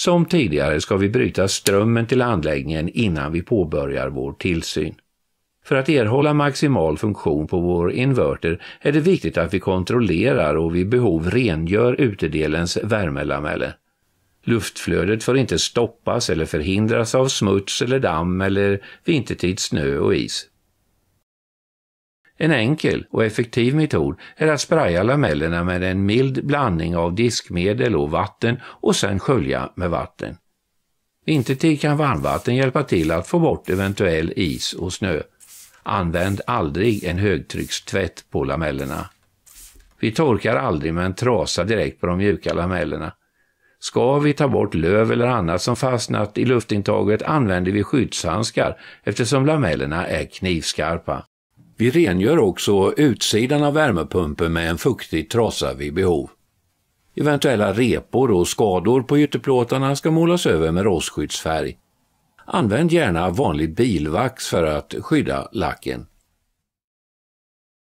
Som tidigare ska vi bryta strömmen till anläggningen innan vi påbörjar vår tillsyn. För att erhålla maximal funktion på vår inverter är det viktigt att vi kontrollerar och vid behov rengör utedelens värmelamelle. Luftflödet får inte stoppas eller förhindras av smuts eller damm eller vintertid snö och is. En enkel och effektiv metod är att spraya lamellerna med en mild blandning av diskmedel och vatten och sedan skölja med vatten. Vintertid kan varmvatten hjälpa till att få bort eventuell is och snö. Använd aldrig en högtryckstvätt på lamellerna. Vi torkar aldrig med en trasa direkt på de mjuka lamellerna. Ska vi ta bort löv eller annat som fastnat i luftintaget använder vi skyddshandskar eftersom lamellerna är knivskarpa. Vi rengör också utsidan av värmepumpen med en fuktig trasa vid behov. Eventuella repor och skador på ytterplåtarna ska målas över med rostskyddsfärg. Använd gärna vanligt bilvax för att skydda lacken.